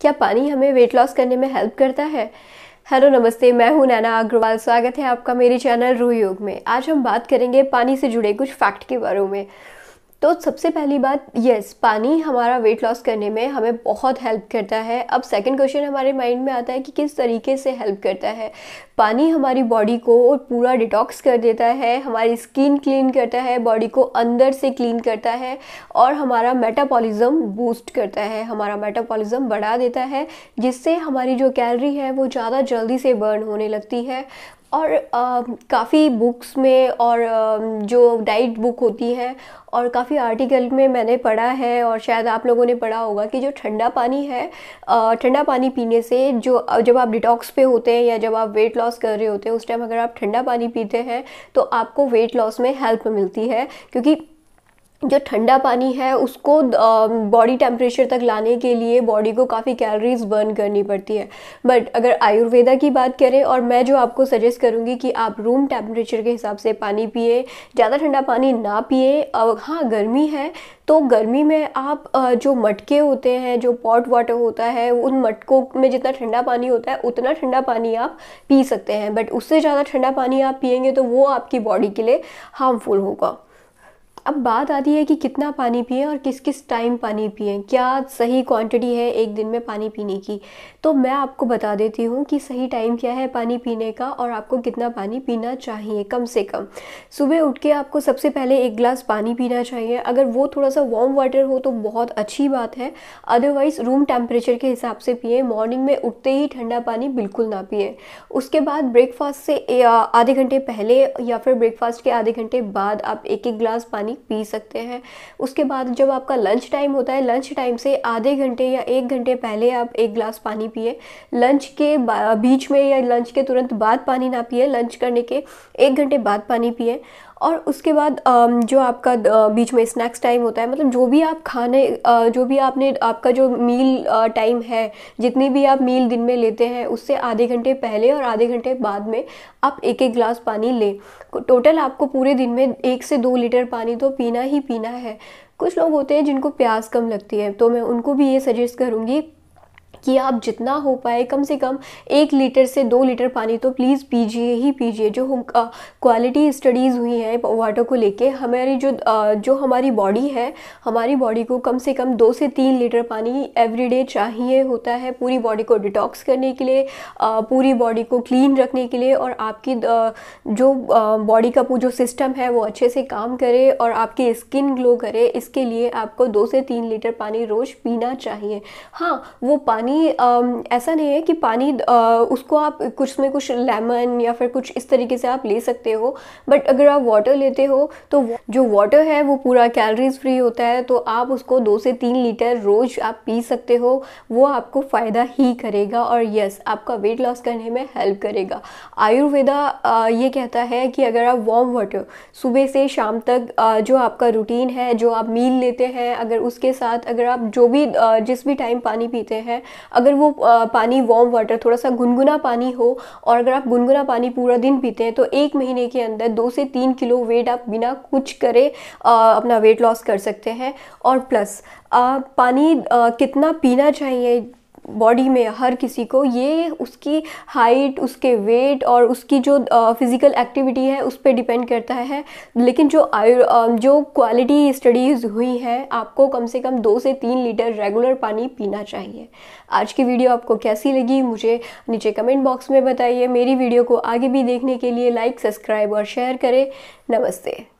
क्या पानी हमें वेट लॉस करने में हेल्प करता है हेलो नमस्ते मैं हूं नैना अग्रवाल स्वागत है आपका मेरे चैनल रू योग में आज हम बात करेंगे पानी से जुड़े कुछ फैक्ट के बारे में तो सबसे पहली बात यस पानी हमारा वेट लॉस करने में हमें बहुत हेल्प करता है अब सेकंड क्वेश्चन हमारे माइंड में आता है कि किस तरीके से हेल्प करता है पानी हमारी बॉडी को पूरा डिटॉक्स कर देता है हमारी स्किन क्लीन करता है बॉडी को अंदर से क्लीन करता है और हमारा मेटाबॉलिज्म बूस्ट करता है हमारा मेटाबॉलिज्म बढ़ा देता है जिससे हमारी जो कैलरी है वो ज़्यादा जल्दी से बर्न होने लगती है और काफ़ी बुक्स में और जो डाइट बुक होती है और काफ़ी आर्टिकल में मैंने पढ़ा है और शायद आप लोगों ने पढ़ा होगा कि जो ठंडा पानी है ठंडा पानी पीने से जो जब आप डिटॉक्स पे होते हैं या जब आप वेट लॉस कर रहे होते हैं उस टाइम अगर आप ठंडा पानी पीते हैं तो आपको वेट लॉस में हेल्प मिलती है क्योंकि जो ठंडा पानी है उसको बॉडी टेम्परेचर तक लाने के लिए बॉडी को काफ़ी कैलोरीज बर्न करनी पड़ती है बट अगर आयुर्वेदा की बात करें और मैं जो आपको सजेस्ट करूँगी कि आप रूम टेम्परेचर के हिसाब से पानी पिए ज़्यादा ठंडा पानी ना पिए हाँ गर्मी है तो गर्मी में आप जो मटके होते हैं जो पॉट वाटर होता है उन मटकों में जितना ठंडा पानी होता है उतना ठंडा पानी आप पी सकते हैं बट उससे ज़्यादा ठंडा पानी आप पियेंगे तो वो आपकी बॉडी के लिए हार्मफुल होगा अब बात आती है कि कितना पानी पिए और किस किस टाइम पानी पिए क्या सही क्वांटिटी है एक दिन में पानी पीने की तो मैं आपको बता देती हूँ कि सही टाइम क्या है पानी पीने का और आपको कितना पानी पीना चाहिए कम से कम सुबह उठ के आपको सबसे पहले एक गिलास पानी पीना चाहिए अगर वो थोड़ा सा वार्म वाटर हो तो बहुत अच्छी बात है अदरवाइज़ रूम टेम्परेचर के हिसाब से पिए मॉर्निंग में उठते ही ठंडा पानी बिल्कुल ना पिए उसके बाद ब्रेकफास्ट से आधे घंटे पहले या फिर ब्रेकफास्ट के आधे घंटे बाद आप एक एक ग्लास पानी पी सकते हैं उसके बाद जब आपका लंच टाइम होता है लंच टाइम से आधे घंटे या एक घंटे पहले आप एक ग्लास पानी पिए लंच के बीच में या लंच के तुरंत बाद पानी ना पिए लंच करने के एक घंटे बाद पानी पिए और उसके बाद जो आपका बीच में स्नैक्स टाइम होता है मतलब जो भी आप खाने जो भी आपने आपका जो मील टाइम है जितनी भी आप मील दिन में लेते हैं उससे आधे घंटे पहले और आधे घंटे बाद में आप एक एक ग्लास पानी लें टोटल आपको पूरे दिन में एक से दो लीटर पानी तो पीना ही पीना है कुछ लोग होते हैं जिनको प्यास कम लगती है तो मैं उनको भी ये सजेस्ट करूँगी कि आप जितना हो पाए कम से कम एक लीटर से दो लीटर पानी तो प्लीज़ पीजिए ही पीजिए जो हम क्वालिटी स्टडीज़ हुई हैं वाटर को लेके हमारी जो आ, जो हमारी बॉडी है हमारी बॉडी को कम से कम दो से तीन लीटर पानी एवरीडे चाहिए होता है पूरी बॉडी को डिटॉक्स करने के लिए आ, पूरी बॉडी को क्लीन रखने के लिए और आपकी आ, जो बॉडी का जो सिस्टम है वो अच्छे से काम करे और आपकी स्किन ग्लो करे इसके लिए आपको दो से तीन लीटर पानी रोज़ पीना चाहिए हाँ वो पानी पानी ऐसा नहीं है कि पानी उसको आप कुछ में कुछ लेमन या फिर कुछ इस तरीके से आप ले सकते हो बट अगर आप वाटर लेते हो तो जो वाटर है वो पूरा कैलरीज फ्री होता है तो आप उसको दो से तीन लीटर रोज़ आप पी सकते हो वो आपको फ़ायदा ही करेगा और यस आपका वेट लॉस करने में हेल्प करेगा आयुर्वेदा ये कहता है कि अगर आप वार्म वाटर सुबह से शाम तक जो आपका रूटीन है जो आप मील लेते हैं अगर उसके साथ अगर आप जो भी जिस भी टाइम पानी पीते हैं अगर वो पानी वार्म वाटर थोड़ा सा गुनगुना पानी हो और अगर आप गुनगुना पानी पूरा दिन पीते हैं तो एक महीने के अंदर दो से तीन किलो वेट आप बिना कुछ करे अपना वेट लॉस कर सकते हैं और प्लस आ, पानी आ, कितना पीना चाहिए बॉडी में हर किसी को ये उसकी हाइट उसके वेट और उसकी जो फिज़िकल एक्टिविटी है उस पर डिपेंड करता है लेकिन जो आयु जो क्वालिटी स्टडीज़ हुई है आपको कम से कम दो से तीन लीटर रेगुलर पानी पीना चाहिए आज की वीडियो आपको कैसी लगी मुझे नीचे कमेंट बॉक्स में बताइए मेरी वीडियो को आगे भी देखने के लिए लाइक सब्सक्राइब और शेयर करें नमस्ते